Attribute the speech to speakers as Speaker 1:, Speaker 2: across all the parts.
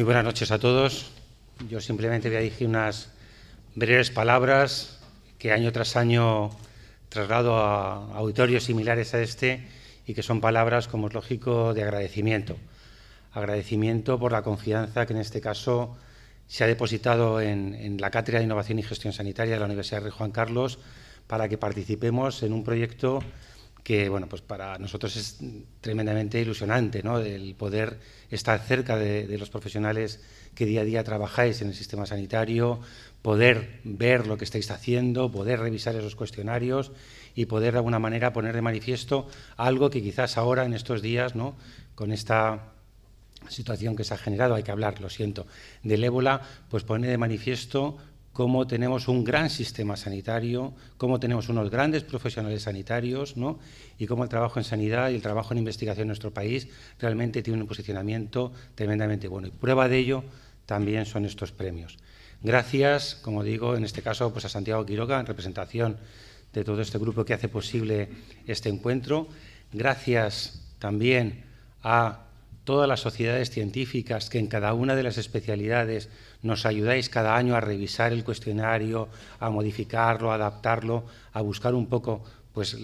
Speaker 1: Muy buenas noches a todos. Yo simplemente voy a decir unas breves palabras que año tras año traslado a auditorios similares a este y que son palabras, como es lógico, de agradecimiento. Agradecimiento por la confianza que en este caso se ha depositado en, la Cátedra de Innovación y Gestión Sanitaria de la Universidad de Juan Carlos para que participemos en un proyecto que bueno, pues para nosotros es tremendamente ilusionante ¿no? el poder estar cerca de, los profesionales que día a día trabajáis en el sistema sanitario, poder ver lo que estáis haciendo, poder revisar esos cuestionarios y poder de alguna manera poner de manifiesto algo que quizás ahora en estos días, ¿no? con esta situación que se ha generado, hay que hablar, lo siento, del ébola, pues pone de manifiesto cómo tenemos un gran sistema sanitario, cómo tenemos unos grandes profesionales sanitarios ¿no? y cómo el trabajo en sanidad y el trabajo en investigación en nuestro país realmente tiene un posicionamiento tremendamente bueno. Y prueba de ello también son estos premios. Gracias, como digo, en este caso pues a Santiago Quiroga, en representación de todo este grupo que hace posible este encuentro. Gracias también a todas las sociedades científicas que en cada una de las especialidades nos ayudáis cada año a revisar el cuestionario, a modificarlo, a adaptarlo, a buscar un poco pues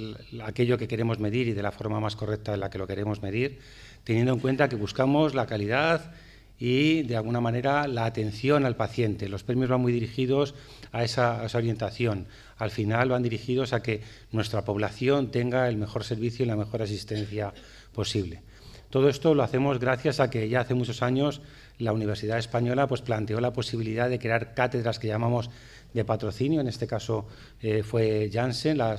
Speaker 1: aquello que queremos medir y de la forma más correcta en la que lo queremos medir, teniendo en cuenta que buscamos la calidad y de alguna manera la atención al paciente. Los premios van muy dirigidos a esa, a esa orientación. Al final van dirigidos a que nuestra población tenga el mejor servicio y la mejor asistencia posible. Todo esto lo hacemos gracias a que ya hace muchos años la Universidad Española pues, planteó la posibilidad de crear cátedras que llamamos de patrocinio, en este caso eh, fue Janssen, la,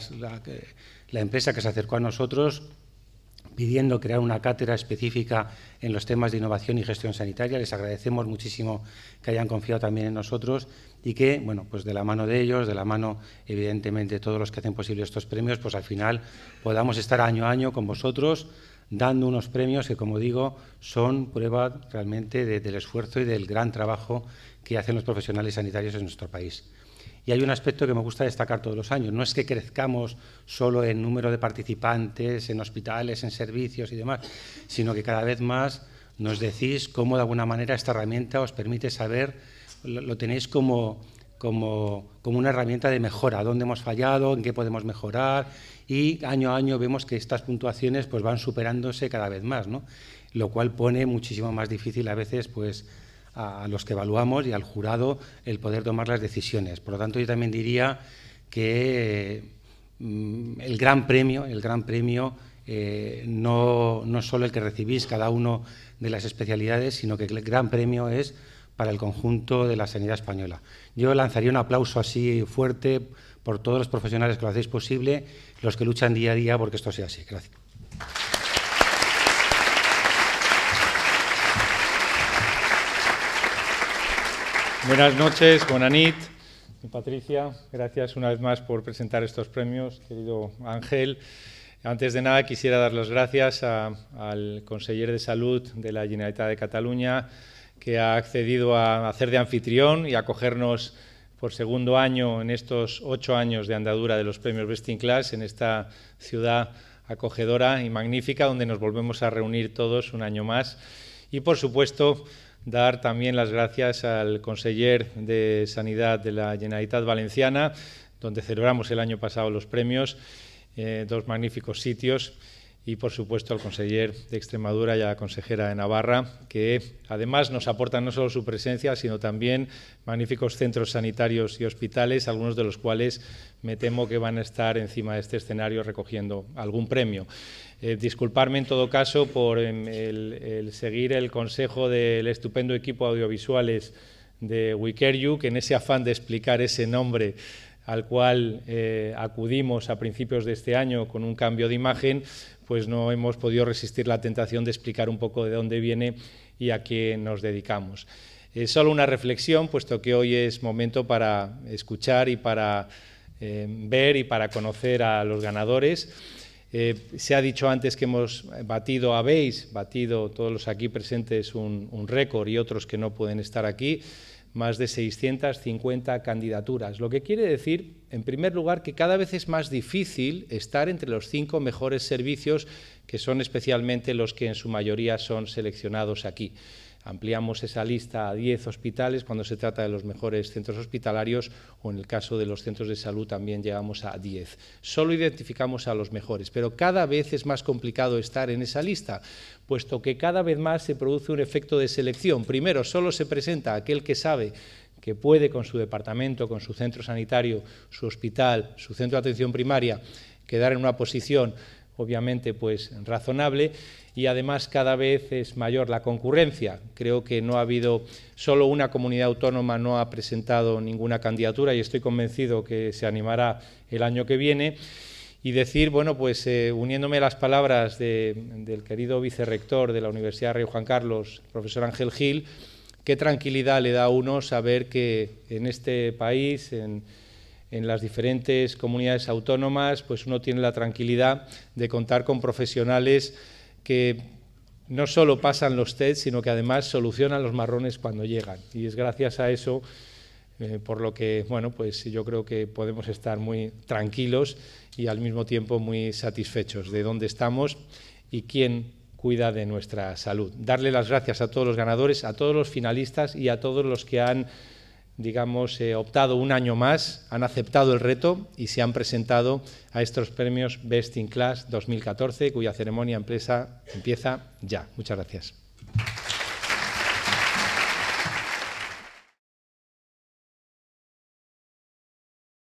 Speaker 1: la empresa que se acercó a nosotros pidiendo crear una cátedra específica en los temas de innovación y gestión sanitaria. Les agradecemos muchísimo que hayan confiado también en nosotros y que, bueno, pues de la mano de ellos, de la mano, evidentemente, de todos los que hacen posible estos premios, pues al final podamos estar año a año con vosotros dando unos premios que, como digo, son prueba realmente del esfuerzo y del gran trabajo que hacen los profesionales sanitarios en nuestro país. Y hay un aspecto que me gusta destacar todos los años. No es que crezcamos solo en número de participantes, en hospitales, en servicios y demás, sino que cada vez más nos decís cómo de alguna manera esta herramienta os permite saber, lo tenéis como como, una herramienta de mejora, dónde hemos fallado, en qué podemos mejorar y año a año vemos que estas puntuaciones pues van superándose cada vez más, ¿no? lo cual pone muchísimo más difícil a veces pues a, los que evaluamos y al jurado el poder tomar las decisiones. Por lo tanto, yo también diría que mm, el gran premio, el gran premio eh, no, no solo el que recibís cada uno de las especialidades, sino que el gran premio es para el conjunto de la sanidad española. Yo lanzaría un aplauso así fuerte por todos los profesionales que lo hacéis posible, los que luchan día a día porque esto sea así. Gracias.
Speaker 2: Buenas noches, Bonanit. Patricia, gracias una vez más por presentar estos premios, querido Ángel. Antes de nada, quisiera dar las gracias al conseller de Salud de la Generalitat de Cataluña, que ha accedido a hacer de anfitrión y acogernos por segundo año en estos ocho años de andadura de los premios Best in Class en esta ciudad acogedora y magnífica donde nos volvemos a reunir todos un año más. Y por supuesto, dar también las gracias al conseller de Sanidad de la Generalitat Valenciana, donde celebramos el año pasado los premios, eh, dos magníficos sitios y, por supuesto, al consejero de Extremadura y a la consejera de Navarra, que además nos aportan no solo su presencia, sino también magníficos centros sanitarios y hospitales, algunos de los cuales me temo que van a estar encima de este escenario recogiendo algún premio. Eh, disculparme en todo caso por em, el, seguir el consejo del estupendo equipo audiovisuales de You, que en ese afán de explicar ese nombre al cual eh, acudimos a principios de este año con un cambio de imagen, pues no hemos podido resistir la tentación de explicar un poco de dónde viene y a qué nos dedicamos. Es eh, solo una reflexión, puesto que hoy es momento para escuchar y para eh, ver y para conocer a los ganadores. se ha dicho antes que hemos batido, habéis batido todos los aquí presentes un récord y otros que no pueden estar aquí más de 650 candidaturas, lo que quiere decir, en primer lugar, que cada vez es más difícil estar entre los cinco mejores servicios, que son especialmente los que en su mayoría son seleccionados aquí. Ampliamos esa lista a 10 hospitales cuando se trata de los mejores centros hospitalarios o en el caso de los centros de salud también llegamos a 10. Solo identificamos a los mejores, pero cada vez es más complicado estar en esa lista, puesto que cada vez más se produce un efecto de selección. Primero, solo se presenta aquel que sabe que puede con su departamento, con su centro sanitario, su hospital, su centro de atención primaria, quedar en una posición obviamente pues razonable y además cada vez es mayor la concurrencia. Creo que no ha habido, solo una comunidad autónoma no ha presentado ninguna candidatura y estoy convencido que se animará el año que viene. Y decir, bueno, pues eh, uniéndome a las palabras del querido vicerrector de la Universidad de Río Juan Carlos, profesor Ángel Gil, qué tranquilidad le da a uno saber que en este país, en, en las diferentes comunidades autónomas, pues uno tiene la tranquilidad de contar con profesionales que no solo pasan los tests, sino que además solucionan los marrones cuando llegan. Y es gracias a eso eh, por lo que, bueno, pues yo creo que podemos estar muy tranquilos y al mismo tiempo muy satisfechos de dónde estamos y quién cuida de nuestra salud. Darle las gracias a todos los ganadores, a todos los finalistas y a todos los que han digamos, he eh, optado un año más, han aceptado el reto y se han presentado a estos premios Best in Class 2014, cuya ceremonia empresa empieza ya. Muchas gracias.